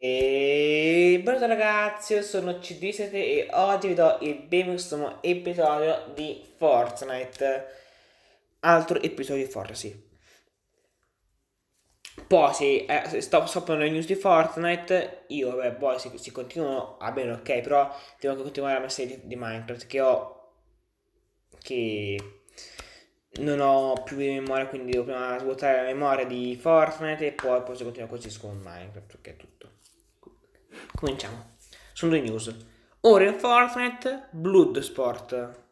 E buongiorno ragazzi, io sono CD7 e oggi vi do il benvenuto episodio di Fortnite Altro episodio di Fortnite, sì Poi sì, eh, sto scoprendo le news di Fortnite Io, vabbè, poi si, si continuano, va bene, ok, però devo anche continuare la mia serie di, di Minecraft Che ho... che non ho più di memoria, quindi devo prima svuotare la memoria di Fortnite e poi posso continuare così con Minecraft, che è tutto. Cominciamo. Sono due news. Ora in Fortnite, Bloodsport.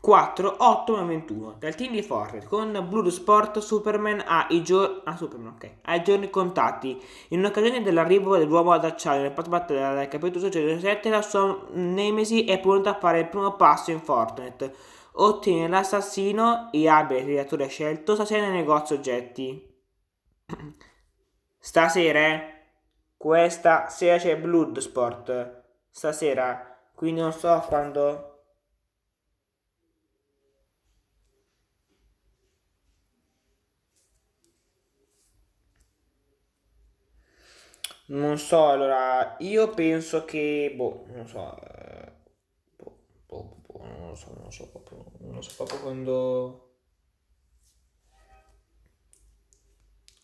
4, 8, 21 Dal team di Fortnite con Bloodsport Superman ha i, gio- ah, Superman, okay. ha i giorni contati in occasione dell'arrivo dell'uomo ad acciaio nel battaglia del capitolo 107 la sua Nemesi è pronta a fare il primo passo in Fortnite ottiene l'assassino e abbia il creatore scelto stasera nel negozio oggetti Stasera, eh, questa sera c'è Bloodsport. Stasera, quindi non so quando... Non so, allora, io penso che... Boh, non so... Eh, boh, boh, boh, boh non lo so, non lo so proprio, non lo so proprio quando...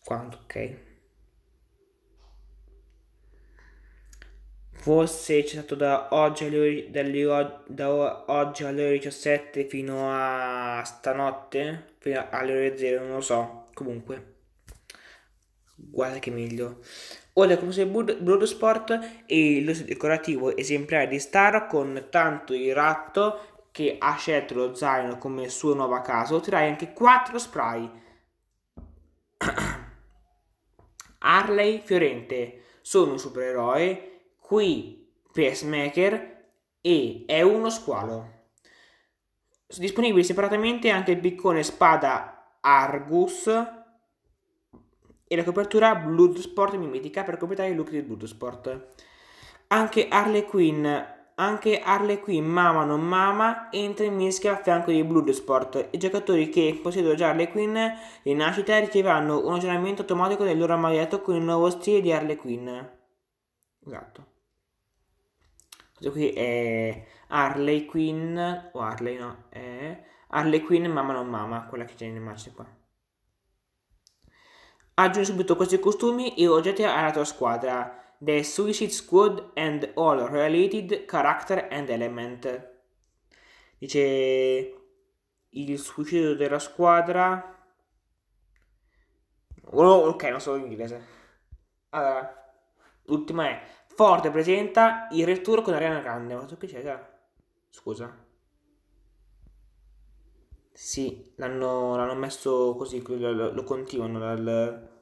quando, ok? Forse c'è stato da oggi alle ore, dalle, da oggi alle ore 17 fino a stanotte, fino alle ore 0, non lo so. Comunque, guarda che meglio. Ora come se Brodo Sport e il decorativo esemplare di Star con tanto il ratto che ha scelto lo zaino come suo nuovo a caso, trae anche 4 spray Harley Fiorente. Sono un supereroe, qui Pacemaker e è uno squalo. Disponibili separatamente anche il piccone spada Argus e la copertura Bloodsport mimetica per completare i look di Bloodsport. Anche Harley Quinn anche Harley Quinn, Mama non Mama, entra in mischia a fianco di Bloodsport. I giocatori che possiedono già Harley Quinn in nascita riceveranno un aggiornamento automatico del loro maglietto con il nuovo stile di Harley Quinn. Esatto. Questo qui è Harley Quinn, o Harley no, è Harley Quinn, Mama non Mama, quella che c'è in immagine qua. Aggiungi subito questi costumi e oggetti alla tua squadra the Suicide Squad and all related character and element. Dice il suicidio della squadra. Oh, ok, non so in inglese. Allora, l'ultima è Forte presenta il retturo con Ariana Grande. Ma tu che c'è già? Scusa. Sì, l'hanno, l'hanno messo così, lo, lo, lo continuano dal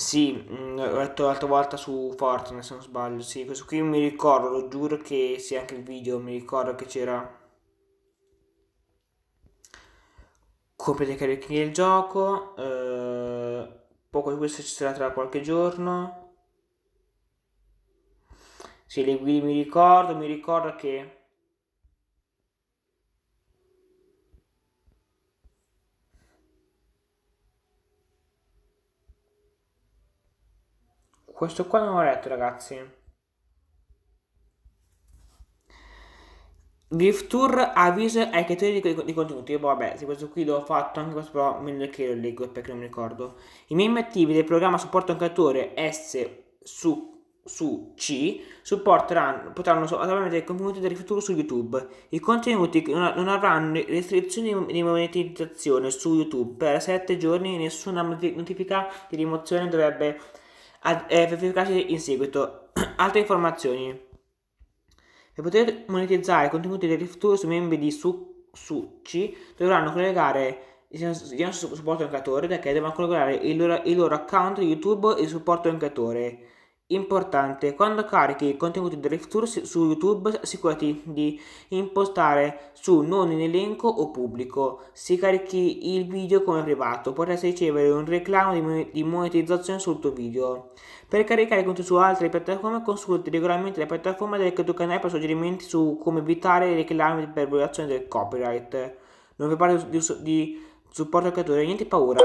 Sì, l'ho mm, letto l'altra volta su Fortnite se non sbaglio, sì, questo qui mi ricordo, lo giuro che sì, anche il video, mi ricordo che c'era... Copia dei carichi del gioco, eh, poco di questo ci sarà tra qualche giorno. Sì, le guide mi ricordo, mi ricordo che Questo qua non ho letto, ragazzi. Griff Tour avvisa ai creatori di, di contenuti. Boh, vabbè, se questo qui l'ho fatto anche questo, però che lo leggo perché non mi ricordo. I miei attivi del programma supporto un creatore S su, su C supporteranno, potranno solamente i contenuti del futuro su YouTube. I contenuti non, non avranno restrizioni di monetizzazione su YouTube per 7 giorni e nessuna notifica di rimozione dovrebbe ad, eh, verificati in seguito. Altre informazioni. Per poter monetizzare i contenuti del futuro sui membri di Succi dovranno collegare il supporto creatore perché devono collegare il loro, il loro account YouTube e il supporto al creatore. Importante, quando carichi i contenuti del Tour su YouTube assicurati di impostare su non in elenco o pubblico. Se carichi il video come privato potresti ricevere un reclamo di monetizzazione sul tuo video. Per caricare i contenuti su altre piattaforme consulti regolarmente la piattaforma del tuo canale per suggerimenti su come evitare i reclami per violazione del copyright. Non vi parlo di, di supporto al creatore, niente paura.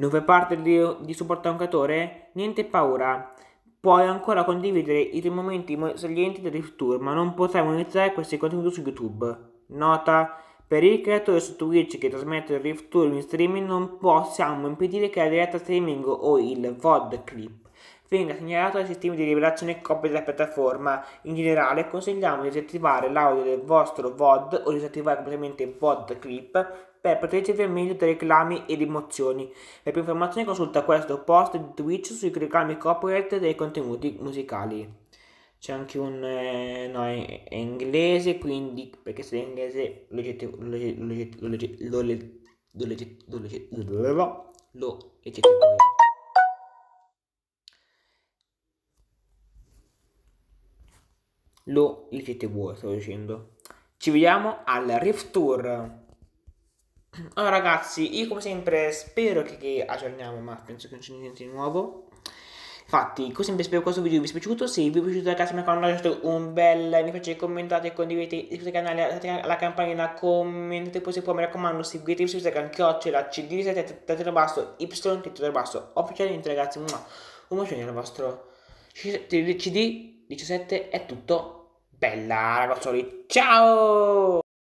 Non fai parte di, di supporto a un creatore? Niente paura! Puoi ancora condividere i tuoi momenti salienti del Rift Tour, ma non potrai monetizzare questi contenuti su YouTube. Nota, per il creatore su Twitch che trasmette il Rift Tour in streaming non possiamo impedire che la diretta streaming o il VOD clip venga segnalato dai sistemi di rivelazione copia della piattaforma. In generale consigliamo di disattivare l'audio del vostro VOD o disattivare completamente il VOD clip per proteggervi al meglio da reclami ed emozioni. Per più informazioni consulta questo post di Twitch sui reclami copyright dei contenuti musicali. C'è anche un... Eh, no, è, è inglese, quindi... perché se è inglese lo lo lo lo lo voi. lo mettete vuoto, stavo dicendo. Ci vediamo al Rift Tour. Allora ragazzi, io come sempre spero che, che aggiorniamo, ma penso che non c'è niente di nuovo. Infatti, come sempre spero che questo video vi sia piaciuto. Se vi è piaciuto ragazzi mi raccomando lasciate un bel mi piace, commentate, condividete, iscrivetevi al canale, attivate la campanella, commentate poi se può, mi raccomando, seguitevi su Instagram, chiocciola, cd7, tatelo basso, y, tatelo basso, ufficialmente ragazzi, un bacione al vostro cd17, è tutto. Bella Ragazzoli, ciao!